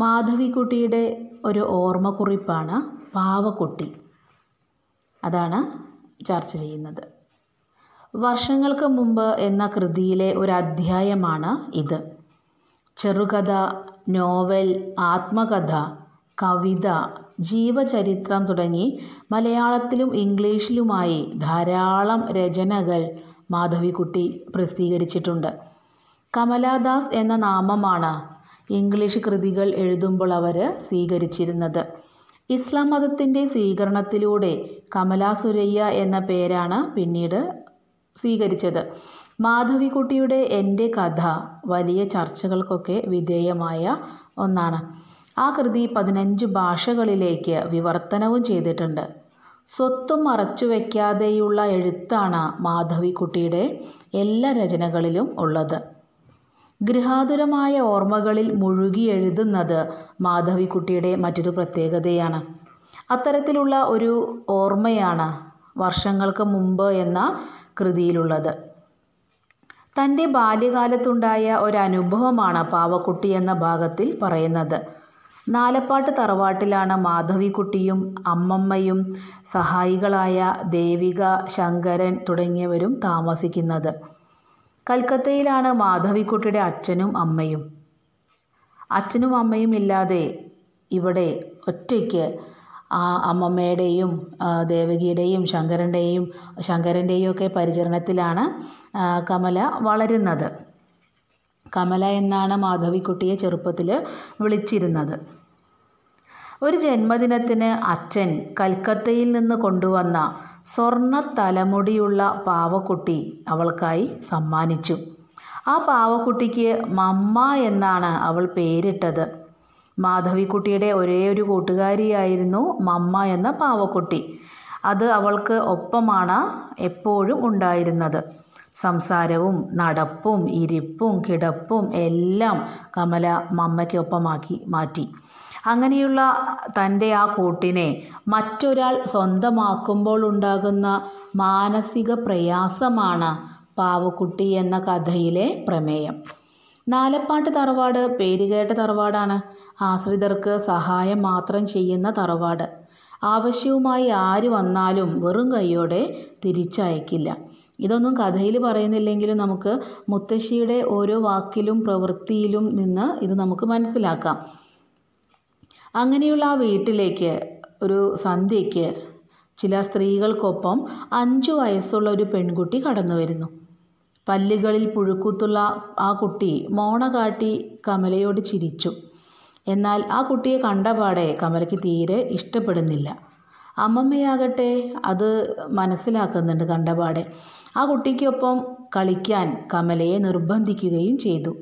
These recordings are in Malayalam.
മാധവിക്കുട്ടിയുടെ ഒരു ഓർമ്മക്കുറിപ്പാണ് പാവക്കുട്ടി അതാണ് ചർച്ച ചെയ്യുന്നത് വർഷങ്ങൾക്ക് മുമ്പ് എന്ന കൃതിയിലെ ഒരു അധ്യായമാണ് ഇത് ചെറുകഥ നോവൽ ആത്മകഥ കവിത ജീവചരിത്രം തുടങ്ങി മലയാളത്തിലും ഇംഗ്ലീഷിലുമായി ധാരാളം രചനകൾ മാധവിക്കുട്ടി പ്രസിദ്ധീകരിച്ചിട്ടുണ്ട് കമലാദാസ് എന്ന നാമമാണ് ഇംഗ്ലീഷ് കൃതികൾ എഴുതുമ്പോൾ അവർ സ്വീകരിച്ചിരുന്നത് ഇസ്ലാം മതത്തിൻ്റെ സ്വീകരണത്തിലൂടെ കമലാ സുരയ്യ എന്ന പേരാണ് പിന്നീട് സ്വീകരിച്ചത് മാധവിക്കുട്ടിയുടെ എൻ്റെ കഥ വലിയ ചർച്ചകൾക്കൊക്കെ വിധേയമായ ഒന്നാണ് ആ കൃതി പതിനഞ്ച് ഭാഷകളിലേക്ക് വിവർത്തനവും ചെയ്തിട്ടുണ്ട് സ്വത്തും മറച്ചു വയ്ക്കാതെയുള്ള എഴുത്താണ് മാധവിക്കുട്ടിയുടെ എല്ലാ രചനകളിലും ഉള്ളത് ഗൃഹാതുരമായ ഓർമ്മകളിൽ മുഴുകി എഴുതുന്നത് മാധവിക്കുട്ടിയുടെ മറ്റൊരു പ്രത്യേകതയാണ് അത്തരത്തിലുള്ള ഒരു ഓർമ്മയാണ് വർഷങ്ങൾക്ക് മുമ്പ് എന്ന കൃതിയിലുള്ളത് തൻ്റെ ബാല്യകാലത്തുണ്ടായ ഒരനുഭവമാണ് പാവക്കുട്ടി എന്ന ഭാഗത്തിൽ പറയുന്നത് നാലപ്പാട്ട് തറവാട്ടിലാണ് മാധവിക്കുട്ടിയും അമ്മമ്മയും സഹായികളായ ദേവിക ശങ്കരൻ തുടങ്ങിയവരും താമസിക്കുന്നത് കൽക്കത്തയിലാണ് മാധവിക്കുട്ടിയുടെ അച്ഛനും അമ്മയും അച്ഛനും അമ്മയും ഇല്ലാതെ ഇവിടെ ഒറ്റയ്ക്ക് ആ അമ്മമ്മയുടെയും ദേവകിയുടെയും ശങ്കരൻ്റെയും ശങ്കരൻ്റെയും ഒക്കെ പരിചരണത്തിലാണ് കമല വളരുന്നത് കമല എന്നാണ് മാധവിക്കുട്ടിയെ ചെറുപ്പത്തിൽ വിളിച്ചിരുന്നത് ഒരു ജന്മദിനത്തിന് അച്ഛൻ കൽക്കത്തയിൽ നിന്ന് കൊണ്ടുവന്ന സ്വർണ്ണ തലമുടിയുള്ള പാവക്കുട്ടി അവൾക്കായി സമ്മാനിച്ചു ആ പാവക്കുട്ടിക്ക് മമ്മ എന്നാണ് അവൾ പേരിട്ടത് മാധവിക്കുട്ടിയുടെ ഒരേ ഒരു കൂട്ടുകാരിയായിരുന്നു മമ്മ എന്ന പാവക്കുട്ടി അത് അവൾക്ക് ഒപ്പമാണ് എപ്പോഴും ഉണ്ടായിരുന്നത് സംസാരവും നടപ്പും ഇരിപ്പും കിടപ്പും എല്ലാം കമല മമ്മയ്ക്കൊപ്പമാക്കി മാറ്റി അങ്ങനെയുള്ള തൻ്റെ ആ കൂട്ടിനെ മറ്റൊരാൾ സ്വന്തമാക്കുമ്പോൾ ഉണ്ടാകുന്ന മാനസിക പ്രയാസമാണ് പാവക്കുട്ടി എന്ന കഥയിലെ പ്രമേയം നാലപ്പാട്ട് തറവാട് പേരുകേട്ട തറവാടാണ് ആശ്രിതർക്ക് സഹായം മാത്രം ചെയ്യുന്ന തറവാട് ആവശ്യവുമായി ആര് വന്നാലും വെറും കൈയോടെ തിരിച്ചയക്കില്ല ഇതൊന്നും കഥയിൽ പറയുന്നില്ലെങ്കിലും നമുക്ക് മുത്തശ്ശിയുടെ ഓരോ വാക്കിലും പ്രവൃത്തിയിലും നിന്ന് ഇത് നമുക്ക് മനസ്സിലാക്കാം അങ്ങനെയുള്ള ആ വീട്ടിലേക്ക് ഒരു സന്ധ്യയ്ക്ക് ചില സ്ത്രീകൾക്കൊപ്പം അഞ്ചു വയസ്സുള്ള ഒരു പെൺകുട്ടി കടന്നു വരുന്നു പല്ലുകളിൽ പുഴുക്കൂത്തുള്ള ആ കുട്ടി മോണ കാട്ടി കമലയോട് ചിരിച്ചു എന്നാൽ ആ കുട്ടിയെ കണ്ടപാടെ കമലയ്ക്ക് തീരെ ഇഷ്ടപ്പെടുന്നില്ല അമ്മമ്മയാകട്ടെ അത് മനസ്സിലാക്കുന്നുണ്ട് കണ്ടപാടെ ആ കുട്ടിക്കൊപ്പം കളിക്കാൻ കമലയെ നിർബന്ധിക്കുകയും ചെയ്തു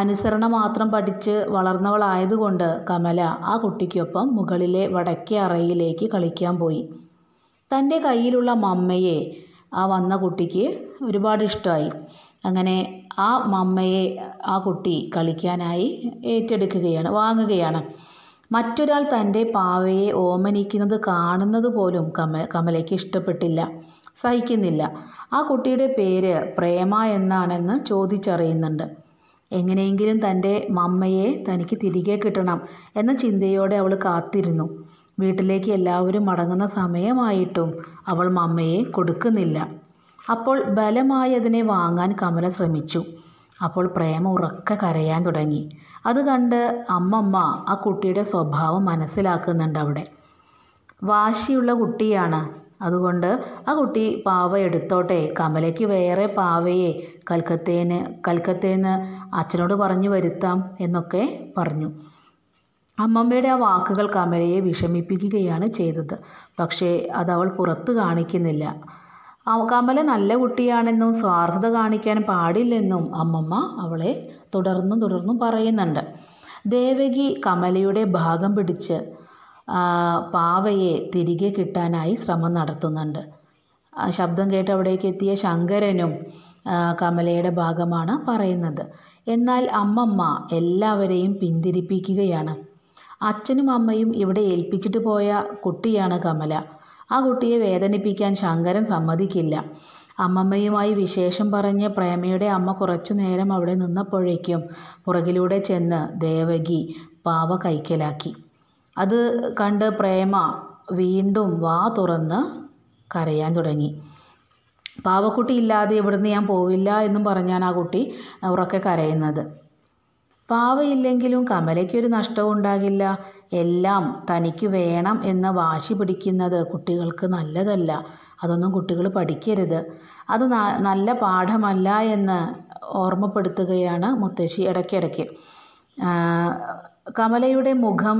അനുസരണ മാത്രം പഠിച്ച് വളർന്നവളായതുകൊണ്ട് കമല ആ കുട്ടിക്കൊപ്പം മുകളിലെ വടക്കേ അറയിലേക്ക് കളിക്കാൻ പോയി തൻ്റെ കയ്യിലുള്ള മമ്മയെ ആ വന്ന കുട്ടിക്ക് ഒരുപാട് ഇഷ്ടമായി അങ്ങനെ ആ മമ്മയെ ആ കുട്ടി കളിക്കാനായി ഏറ്റെടുക്കുകയാണ് വാങ്ങുകയാണ് മറ്റൊരാൾ തൻ്റെ പാവയെ ഓമനിക്കുന്നത് കാണുന്നത് പോലും കമ കമലയ്ക്ക് ഇഷ്ടപ്പെട്ടില്ല സഹിക്കുന്നില്ല ആ കുട്ടിയുടെ പേര് പ്രേമ എന്നാണെന്ന് ചോദിച്ചറിയുന്നുണ്ട് എങ്ങനെയെങ്കിലും തൻ്റെ മമ്മയെ തനിക്ക് തിരികെ കിട്ടണം എന്ന ചിന്തയോടെ അവൾ കാത്തിരുന്നു വീട്ടിലേക്ക് എല്ലാവരും മടങ്ങുന്ന സമയമായിട്ടും അവൾ മമ്മയെ കൊടുക്കുന്നില്ല അപ്പോൾ ബലമായി അതിനെ വാങ്ങാൻ കമല ശ്രമിച്ചു അപ്പോൾ പ്രേമ ഉറക്ക കരയാൻ തുടങ്ങി അത് കണ്ട് അമ്മമ്മ ആ കുട്ടിയുടെ സ്വഭാവം മനസ്സിലാക്കുന്നുണ്ട് അവിടെ വാശിയുള്ള കുട്ടിയാണ് അതുകൊണ്ട് ആ കുട്ടി പാവ എടുത്തോട്ടെ കമലയ്ക്ക് വേറെ പാവയെ കൽക്കത്തേന് കൽക്കത്തേന്ന് അച്ഛനോട് പറഞ്ഞു വരുത്താം എന്നൊക്കെ പറഞ്ഞു അമ്മമ്മയുടെ ആ വാക്കുകൾ കമലയെ വിഷമിപ്പിക്കുകയാണ് ചെയ്തത് പക്ഷേ അത് അവൾ പുറത്ത് കാണിക്കുന്നില്ല കമല നല്ല കുട്ടിയാണെന്നും സ്വാർത്ഥത കാണിക്കാൻ പാടില്ലെന്നും അമ്മമ്മ അവളെ തുടർന്നും തുടർന്നും പറയുന്നുണ്ട് ദേവകി കമലയുടെ ഭാഗം പിടിച്ച് പാവയെ തിരികെ കിട്ടാനായി ശ്രമം നടത്തുന്നുണ്ട് ശബ്ദം കേട്ട് അവിടേക്ക് എത്തിയ ശങ്കരനും കമലയുടെ ഭാഗമാണ് പറയുന്നത് എന്നാൽ അമ്മമ്മ എല്ലാവരെയും പിന്തിരിപ്പിക്കുകയാണ് അച്ഛനും അമ്മയും ഇവിടെ ഏൽപ്പിച്ചിട്ട് പോയ കുട്ടിയാണ് കമല ആ കുട്ടിയെ വേദനിപ്പിക്കാൻ ശങ്കരൻ സമ്മതിക്കില്ല അമ്മമ്മയുമായി വിശേഷം പറഞ്ഞ് പ്രേമയുടെ അമ്മ കുറച്ചു നേരം അവിടെ നിന്നപ്പോഴേക്കും പുറകിലൂടെ ചെന്ന് ദേവകി പാവ കൈക്കലാക്കി അത് കണ്ട് പ്രേമ വീണ്ടും വാ തുറന്ന് കരയാൻ തുടങ്ങി പാവക്കുട്ടി ഇല്ലാതെ ഇവിടുന്ന് ഞാൻ പോവില്ല എന്നും പറഞ്ഞാണ് ആ കുട്ടി ഉറക്കെ കരയുന്നത് പാവയില്ലെങ്കിലും കമലയ്ക്കൊരു നഷ്ടവും ഉണ്ടാകില്ല എല്ലാം തനിക്ക് വേണം എന്ന വാശി പിടിക്കുന്നത് കുട്ടികൾക്ക് നല്ലതല്ല അതൊന്നും കുട്ടികൾ പഠിക്കരുത് അത് നല്ല പാഠമല്ല എന്ന് ഓർമ്മപ്പെടുത്തുകയാണ് മുത്തശ്ശി ഇടയ്ക്കിടയ്ക്ക് കമലയുടെ മുഖം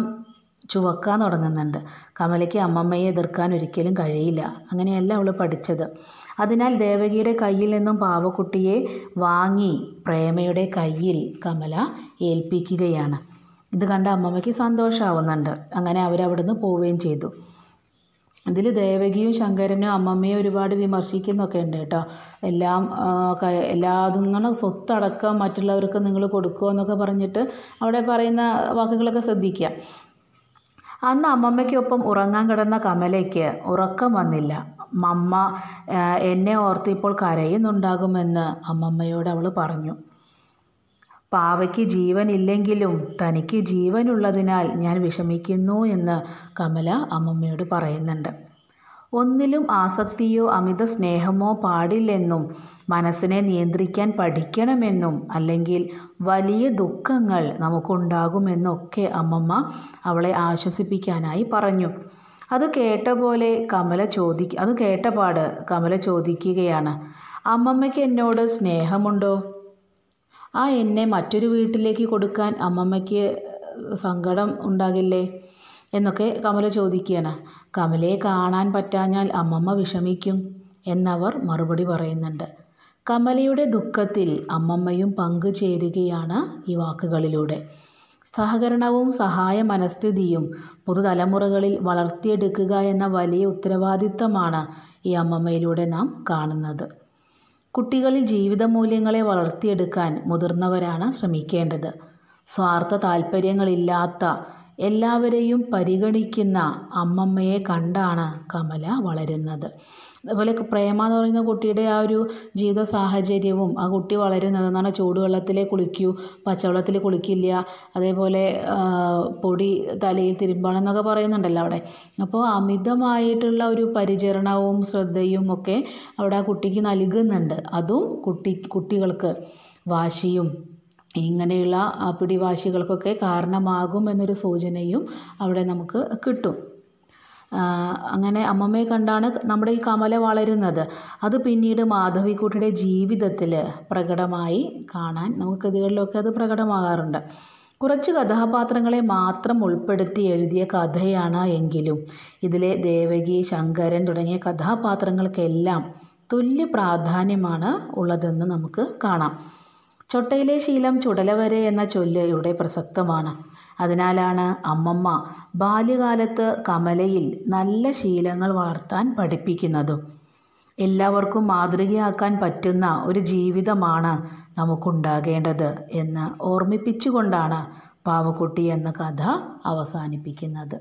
ചുവക്കാൻ തുടങ്ങുന്നുണ്ട് കമലയ്ക്ക് അമ്മമ്മയെ എതിർക്കാൻ ഒരിക്കലും കഴിയില്ല അങ്ങനെയല്ല അവൾ പഠിച്ചത് അതിനാൽ ദേവകിയുടെ കയ്യിൽ നിന്നും പാവക്കുട്ടിയെ വാങ്ങി പ്രേമയുടെ കയ്യിൽ കമല ഏൽപ്പിക്കുകയാണ് ഇത് കണ്ട അമ്മമ്മയ്ക്ക് സന്തോഷമാവുന്നുണ്ട് അങ്ങനെ അവരവിടുന്ന് പോവുകയും ചെയ്തു ഇതിൽ ദേവകിയും ശങ്കരനും അമ്മമ്മയും ഒരുപാട് വിമർശിക്കുന്നൊക്കെ ഉണ്ട് കേട്ടോ എല്ലാം എല്ലാതും എന്നുള്ള സ്വത്തടക്കം മറ്റുള്ളവർക്ക് നിങ്ങൾ കൊടുക്കുമോ എന്നൊക്കെ പറഞ്ഞിട്ട് അവിടെ പറയുന്ന വാക്കുകളൊക്കെ ശ്രദ്ധിക്കുക അന്ന് അമ്മമ്മയ്ക്കൊപ്പം ഉറങ്ങാൻ കിടന്ന കമലയ്ക്ക് ഉറക്കം വന്നില്ല മമ്മ എന്നെ ഓർത്ത് ഇപ്പോൾ കരയുന്നുണ്ടാകുമെന്ന് അമ്മമ്മയോട് അവൾ പറഞ്ഞു പാവയ്ക്ക് ജീവനില്ലെങ്കിലും തനിക്ക് ജീവനുള്ളതിനാൽ ഞാൻ വിഷമിക്കുന്നു എന്ന് കമല അമ്മമ്മയോട് പറയുന്നുണ്ട് ഒന്നിലും ആസക്തിയോ അമിത സ്നേഹമോ പാടില്ലെന്നും മനസ്സിനെ നിയന്ത്രിക്കാൻ പഠിക്കണമെന്നും അല്ലെങ്കിൽ വലിയ ദുഃഖങ്ങൾ നമുക്കുണ്ടാകുമെന്നൊക്കെ അമ്മമ്മ അവളെ ആശ്വസിപ്പിക്കാനായി പറഞ്ഞു അത് കേട്ട പോലെ കമല ചോദി അത് കേട്ടപാട് കമല ചോദിക്കുകയാണ് അമ്മമ്മയ്ക്ക് എന്നോട് സ്നേഹമുണ്ടോ ആ എന്നെ മറ്റൊരു വീട്ടിലേക്ക് കൊടുക്കാൻ അമ്മമ്മയ്ക്ക് സങ്കടം ഉണ്ടാകില്ലേ എന്നൊക്കെ കമല ചോദിക്കുകയാണ് കമലയെ കാണാൻ പറ്റാഞ്ഞാൽ അമ്മമ്മ വിഷമിക്കും എന്നവർ മറുപടി പറയുന്നുണ്ട് കമലയുടെ ദുഃഖത്തിൽ അമ്മമ്മയും പങ്കുചേരുകയാണ് ഈ വാക്കുകളിലൂടെ സഹകരണവും സഹായ മനസ്ഥിതിയും പുതുതലമുറകളിൽ വളർത്തിയെടുക്കുക എന്ന വലിയ ഉത്തരവാദിത്തമാണ് ഈ അമ്മമ്മയിലൂടെ നാം കാണുന്നത് കുട്ടികളിൽ ജീവിത മൂല്യങ്ങളെ വളർത്തിയെടുക്കാൻ മുതിർന്നവരാണ് ശ്രമിക്കേണ്ടത് സ്വാർത്ഥ താല്പര്യങ്ങളില്ലാത്ത എല്ലാവരെയും പരിഗണിക്കുന്ന അമ്മമ്മയെ കണ്ടാണ് കമല വളരുന്നത് അതുപോലെ പ്രേമ എന്ന് പറയുന്ന കുട്ടിയുടെ ആ ഒരു ജീവിത സാഹചര്യവും ആ കുട്ടി വളരുന്നത് എന്നാണ് പറഞ്ഞാൽ കുളിക്കൂ പച്ചവെള്ളത്തിൽ കുളിക്കില്ല അതേപോലെ പൊടി തലയിൽ തിരുമ്പണം എന്നൊക്കെ പറയുന്നുണ്ടല്ലോ അവിടെ അപ്പോൾ അമിതമായിട്ടുള്ള ഒരു പരിചരണവും ശ്രദ്ധയും ഒക്കെ അവിടെ ആ കുട്ടിക്ക് നൽകുന്നുണ്ട് അതും കുട്ടി കുട്ടികൾക്ക് വാശിയും ഇങ്ങനെയുള്ള പിടിവാശികൾക്കൊക്കെ കാരണമാകും എന്നൊരു സൂചനയും അവിടെ നമുക്ക് കിട്ടും അങ്ങനെ അമ്മമ്മയെ കണ്ടാണ് നമ്മുടെ ഈ കമല വളരുന്നത് അത് പിന്നീട് മാധവിക്കുട്ടിയുടെ ജീവിതത്തിൽ പ്രകടമായി കാണാൻ നമുക്ക് കഥകളിലൊക്കെ അത് പ്രകടമാകാറുണ്ട് കുറച്ച് കഥാപാത്രങ്ങളെ മാത്രം ഉൾപ്പെടുത്തി എഴുതിയ കഥയാണ് എങ്കിലും ഇതിലെ ദേവകി ശങ്കരൻ തുടങ്ങിയ കഥാപാത്രങ്ങൾക്കെല്ലാം തുല്യ പ്രാധാന്യമാണ് ഉള്ളതെന്ന് നമുക്ക് കാണാം ചൊട്ടയിലെ ശീലം ചുടലവരെ എന്ന ചൊല്ല് ഇവിടെ പ്രസക്തമാണ് അതിനാലാണ് അമ്മമ്മ ബാല്യകാലത്ത് കമലയിൽ നല്ല ശീലങ്ങൾ വളർത്താൻ പഠിപ്പിക്കുന്നതും എല്ലാവർക്കും മാതൃകയാക്കാൻ പറ്റുന്ന ഒരു ജീവിതമാണ് നമുക്കുണ്ടാകേണ്ടത് എന്ന് ഓർമ്മിപ്പിച്ചുകൊണ്ടാണ് പാവക്കുട്ടി എന്ന കഥ അവസാനിപ്പിക്കുന്നത്